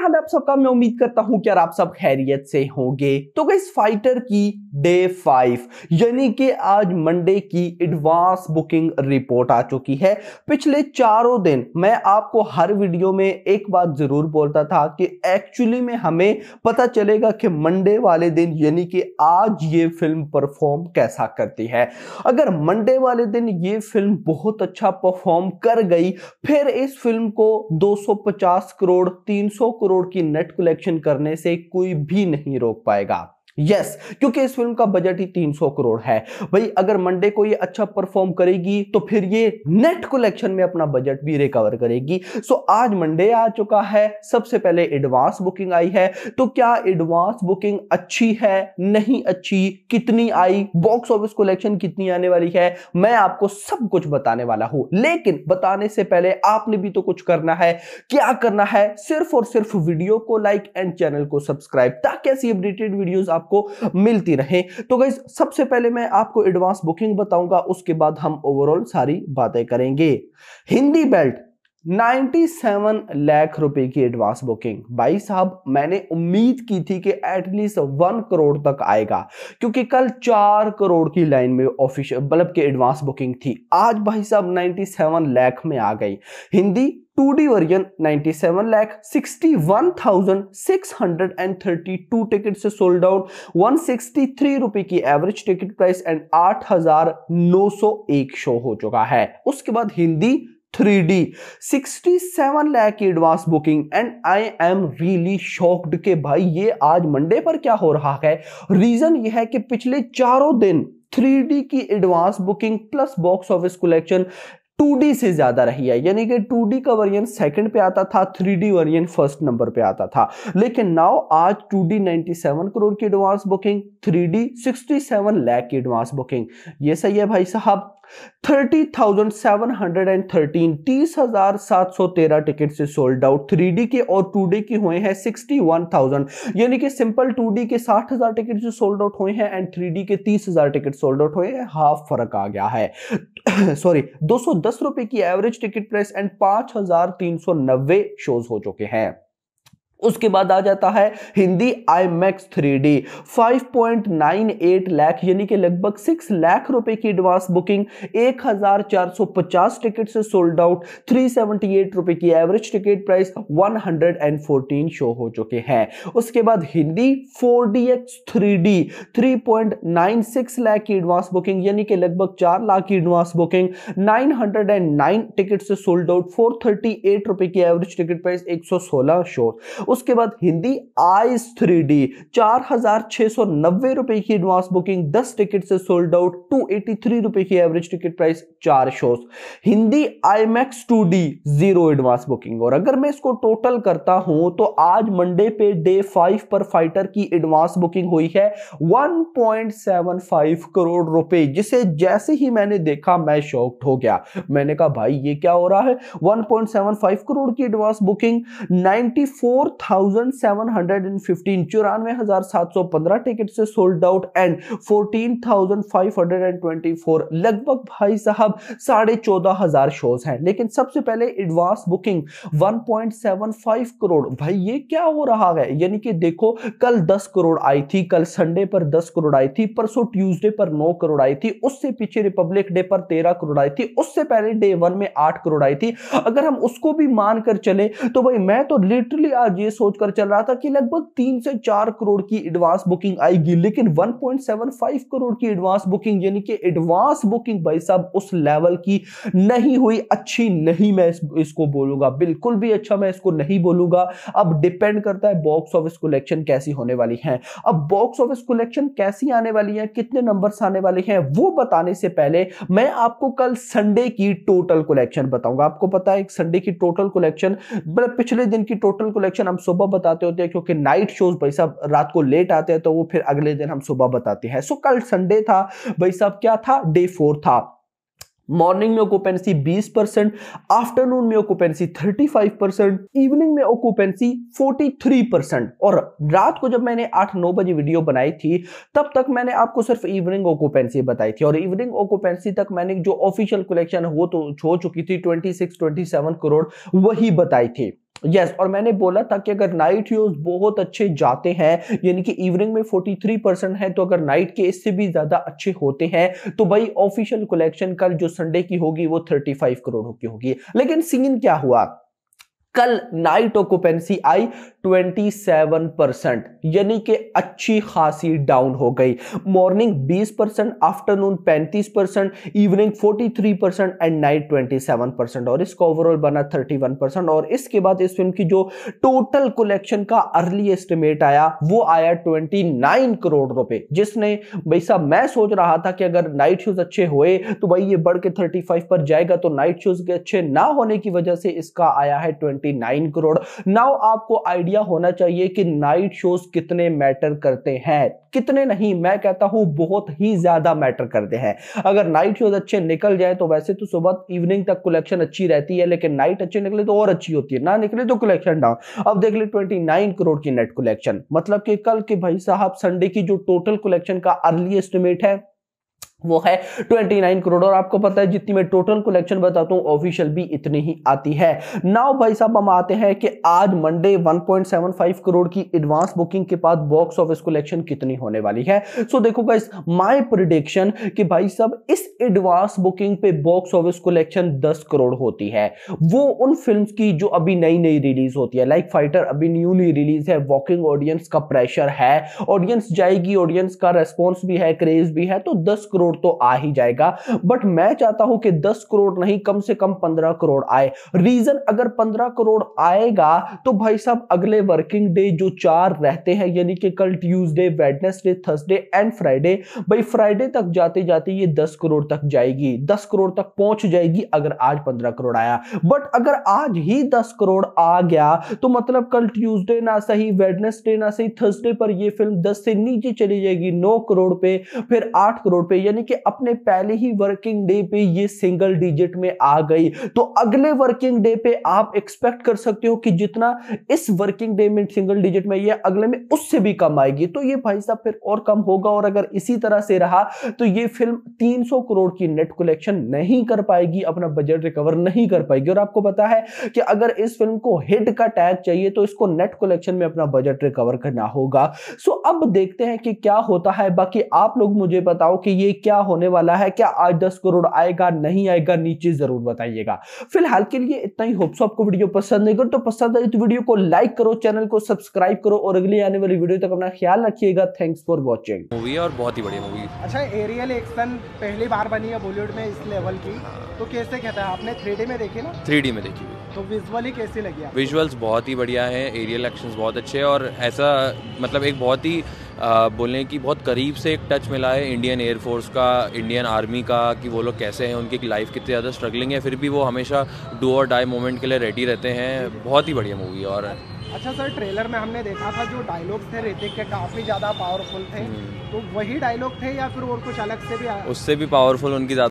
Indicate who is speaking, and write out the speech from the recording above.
Speaker 1: हाल आप सबका मैं उम्मीद करता हूं कि आप सब खैरियत से होंगे तो गई फाइटर की डे फाइव यानी कि आज मंडे की एडवांस बुकिंग रिपोर्ट आ चुकी है पिछले चारों दिन मैं आपको हर वीडियो में एक बात जरूर बोलता था कि एक्चुअली में हमें पता चलेगा कि मंडे वाले दिन यानी कि आज ये फिल्म परफॉर्म कैसा करती है अगर मंडे वाले दिन ये फिल्म बहुत अच्छा परफॉर्म कर गई फिर इस फिल्म को दो करोड़ तीन करोड़ करोड़ की नेट कलेक्शन करने से कोई भी नहीं रोक पाएगा यस yes, क्योंकि इस फिल्म का बजट ही 300 करोड़ है भाई अगर मंडे को ये अच्छा परफॉर्म करेगी तो फिर ये नेट कलेक्शन में अपना बजट भी रिकवर करेगी सो आज मंडे आ चुका है सबसे पहले एडवांस बुकिंग आई है तो क्या एडवांस बुकिंग अच्छी है नहीं अच्छी कितनी आई बॉक्स ऑफिस कलेक्शन कितनी आने वाली है मैं आपको सब कुछ बताने वाला हूं लेकिन बताने से पहले आपने भी तो कुछ करना है क्या करना है सिर्फ और सिर्फ वीडियो को लाइक एंड चैनल को सब्सक्राइब ताकि ऐसी अपडेटेड वीडियो आप आपको मिलती रहे तो गई सबसे पहले मैं आपको एडवांस बुकिंग बताऊंगा उसके बाद हम ओवरऑल सारी बातें करेंगे हिंदी बेल्ट 97 लाख रुपए की एडवांस बुकिंग भाई साहब मैंने उम्मीद की थी कि एटलीस्ट वन करोड़ तक आएगा क्योंकि कल चार करोड़ की लाइन में ऑफिशियल मतलब के एडवांस बुकिंग थी आज भाई साहब 97 लाख में आ गई Hindi two D version ninety seven lakh sixty one thousand six hundred and thirty two ticket से sold out one sixty three रुपए की एवरेज टिकट प्राइस एंड आठ हजार नौ सौ एक शो हो चुका है उसके बाद हिंदी 3D 67 लाख की advance booking and I am really shocked के भाई ये आज मंडे पर क्या हो रहा है रीजन ये है कि पिछले चारों दिन 3D की advance booking plus box office collection डी से ज्यादा रही है यानी कि डी का वर्जन सेकंड पे आता था डी वर्जन फर्स्ट नंबर पे आता था लेकिन नाउ आज नाइनटी सेवन करोड़ की advance booking sixty seven lakh की एडवांस बुकिंग ये सही है भाई साहब thirty thousand seven hundred and thirteen तीस हजार सात सौ तेरह टिकट से सोल्ड आउट थ्री डी के और टू डी के हुए हैं सिक्सटी वन थाउजेंड यानी कि सिंपल टू डी के साठ हजार टिकट से सोल्ड आउट हुए हैं एंड थ्री डी के तीस हजार टिकट सोल्ड आउट हुए हैं हाफ फर्क आ गया है सॉरी दो सौ दस रुपए की एवरेज टिकट प्राइस एंड पांच हजार तीन सौ नब्बे शोज हो चुके हैं उसके बाद आ जाता है Hindi IMAX three D five point nine eight lakh यानी कि लगभग सिक्स लाख रुपए की एडवांस बुकिंग एक हजार चार सौ पचास टिकट से sold out three seventy eight रुपए की average ticket price one hundred and fourteen show हो चुके हैं उसके बाद Hindi four D X three D three point nine six lakh की एडवांस बुकिंग यानी कि लगभग चार लाख की advance booking nine hundred and nine ticket से sold out four thirty eight रुपए की एवरेज टिकट प्राइस एक सौ सोलह शो उसके बाद हिंदी आइस थ्री डी चार हजार छह सौ नब्बे रुपए की एडवांस बुकिंग दस टिकट से sold out two eighty three रुपए की एवरेज टिकट प्राइस चार shows Hindi IMAX two D zero advance booking और अगर मैं इसको टोटल करता हूं तो आज मंडे पे डे फाइव पर फाइटर की एडवांस बुकिंग हुई है 1.75 करोड़ रुपए जिसे जैसे ही मैंने देखा मैं शॉक्ड हो गया मैंने कहा भाई ये क्या हो रहा है 1.75 करोड़ की advance booking 94 thousand seven hundred and fifteen चौरानवे हजार सात सौ पंद्रह टिकट से sold out and fourteen thousand five hundred and twenty four लगभग भाई साहब साढ़े चौदह हजार शोज हैं लेकिन सबसे पहले advance booking one point seven five crore भाई ये क्या हो रहा है यानी कि देखो कल दस करोड़ आई थी कल संडे पर दस करोड़ आई थी परसों ट्यूजडे पर नौ करोड़ आई थी उससे पीछे रिपब्लिक डे पर तेरह करोड़ आई थी उससे पहले डे वन में आठ करोड़ आई थी अगर हम उसको भी मानकर चले तो भाई मैं तो लिटरली आज ये ये सोचकर चल रहा था कि लगभग तीन से चार करोड़ की एडवांस बुकिंग आएगी लेकिन 1.75 करोड़ की एडवांस बुकिंग यानी कि एडवांस बुकिंग भाई साहब उस लेवल की नहीं हुई अच्छी नहीं मैं इस, इसको बोलूंगा बिल्कुल भी अच्छा मैं इसको नहीं बोलूंगा अब डिपेंड करता है बॉक्स ऑफिस कलेक्शन कैसी होने वाली है अब बॉक्स ऑफिस कलेक्शन कैसी आने वाली है कितने नंबर आने वाले हैं वो बताने से पहले मैं आपको कल संडे की टोटल कलेक्शन बताऊंगा आपको पता है संडे की टोटल मतलब कलेक्शन पिछले दिन की टोटल कलेक्शन हम सुबह बताते होते हैं क्योंकि नाइट शोज भाई साहब रात को लेट आते हैं तो वो फिर अगले दिन हम सुबह बताते हैं सो कल संडे था भाई साहब क्या था डे फोर था मॉर्निंग में ऑक्यूपेंसी 20 परसेंट आफ्टरनून में ऑक्यूपेंसी 35 परसेंट इवनिंग में ऑक्यूपेंसी 43 परसेंट और रात को जब मैंने 8-9 बजे वीडियो बनाई थी तब तक मैंने आपको सिर्फ इवनिंग ऑक्यूपेंसी बताई थी और इवनिंग ऑक्यूपेंसी तक मैंने जो ऑफिशियल कलेक्शन हो तो छो चुकी थी 26-27 करोड़ वही बताई थी यस yes, और मैंने बोला था कि अगर नाइट यूज बहुत अच्छे जाते हैं यानी कि इवनिंग में 43 परसेंट है तो अगर नाइट के इससे भी ज्यादा अच्छे होते हैं तो भाई ऑफिशियल कलेक्शन कल जो संडे की होगी वो 35 करोड़ की होगी लेकिन सीन क्या हुआ कल नाइट ऑक्यूपेंसी आई 27 परसेंट यानी कि अच्छी खासी डाउन हो गई morning 20 percent afternoon 35 percent evening 43 percent and night 27 percent और इसका ओवरऑल बना 31 परसेंट और इसके बाद इस फिल्म की जो टोटल कलेक्शन का अर्ली एस्टिमेट आया वो आया 29 करोड़ रुपए जिसने भाई साहब मैं सोच रहा था कि अगर नाइट शूज अच्छे हुए तो भाई ये बढ़ के थर्टी पर जाएगा तो नाइट शूज के अच्छे ना होने की वजह से इसका आया है ट्वेंटी 129 करोड़ नाउ आपको आइडिया होना चाहिए कि नाइट शोज कितने मैटर करते हैं कितने नहीं मैं कहता हूं बहुत ही ज्यादा मैटर करते हैं अगर नाइट शोज अच्छे निकल जाए तो वैसे तो सुबह इवनिंग तक कलेक्शन अच्छी रहती है लेकिन नाइट अच्छे निकले तो और अच्छी होती है ना निकले तो कलेक्शन डाउन अब देख ले 29 करोड़ की नेट कलेक्शन मतलब कि कल के भाई साहब संडे की जो टोटल कलेक्शन का अर्ली एस्टिमेट है वो है 29 करोड़ और आपको पता है जितनी मैं टोटल कलेक्शन बताता हूँ ऑफिशियल भी इतनी ही आती है नाउ भाई साहब हम आते हैं कि आज मंडे 1.75 करोड़ की एडवांस बुकिंग के बाद बॉक्स ऑफिस कलेक्शन कितनी होने वाली है सो so, देखो गाइस माय प्रिडिक्शन कि भाई साहब इस एडवांस बुकिंग पे बॉक्स ऑफिस कलेक्शन दस करोड़ होती है वो उन फिल्म की जो अभी नई नई रिलीज होती है लाइक like फाइटर अभी न्यूली रिलीज है वॉकिंग ऑडियंस का प्रेशर है ऑडियंस जाएगी ऑडियंस का रेस्पॉन्स भी है क्रेज भी है तो दस करोड़ करोड़ तो आ ही जाएगा बट मैं चाहता हूं कि 10 करोड़ नहीं कम से कम 15 करोड़ आए रीजन अगर 15 करोड़ आएगा तो भाई साहब अगले वर्किंग डे जो चार रहते हैं यानी कि कल Tuesday Wednesday Thursday and Friday भाई फ्राइडे तक जाते जाते ये 10 करोड़ तक जाएगी 10 करोड़ तक पहुंच जाएगी अगर आज 15 करोड़ आया बट अगर आज ही 10 करोड़ आ गया तो मतलब कल ट्यूजडे ना सही वेडनेसडे ना सही थर्सडे पर यह फिल्म 10 से नीचे चली जाएगी 9 करोड़ पे फिर 8 करोड़ पे यानी यानी कि अपने पहले ही वर्किंग डे पे ये सिंगल डिजिट में आ गई तो अगले वर्किंग डे पे आप एक्सपेक्ट कर सकते हो कि जितना इस वर्किंग डे में सिंगल डिजिट में ये अगले में उससे भी कम आएगी तो ये भाई साहब फिर और कम होगा और अगर इसी तरह से रहा तो ये फिल्म 300 करोड़ की नेट कलेक्शन नहीं कर पाएगी अपना बजट रिकवर नहीं कर पाएगी और आपको पता है कि अगर इस फिल्म को हिट का टैग चाहिए तो इसको नेट कलेक्शन में अपना बजट रिकवर करना होगा सो अब देखते हैं कि क्या होता है बाकी आप लोग मुझे बताओ कि ये क्या क्या होने वाला है क्या आज दस करोड़ आएगा नहीं आएगा नीचे जरूर बताइएगा फिलहाल के लिए इतना ही होप्स आपको वीडियो पसंद नहीं तो पसंद आई तो वीडियो को लाइक करो चैनल को सब्सक्राइब करो और अगली आने वाली वीडियो तक अपना ख्याल रखिएगा थैंक्स फॉर वॉचिंग मूवी और बहुत ही बढ़िया मूवी अच्छा एरियल एक्शन पहली बार बनी है बॉलीवुड में इस लेवल की तो कैसे कहता है आपने थ्री में देखी ना थ्री में देखी तो विजुअली कैसी लगी विजुअल्स बहुत ही बढ़िया है एरियल एक्शन बहुत अच्छे हैं और ऐसा मतलब एक बहुत ही बोलें कि बहुत करीब से एक टच मिला है इंडियन एयरफोर्स का इंडियन आर्मी का कि वो लोग कैसे हैं उनकी लाइफ कितनी ज़्यादा स्ट्रगलिंग है फिर भी वो हमेशा डू और डाई मोमेंट के लिए रेडी रहते हैं बहुत ही बढ़िया मूवी है और अच्छा सर ट्रेलर में हमने देखा था जो डायलॉग थे ऋतिक के काफ़ी ज़्यादा पावरफुल थे हम्म। तो वही डायलॉग थे या फिर और कुछ अलग से भी उससे भी पावरफुल उनकी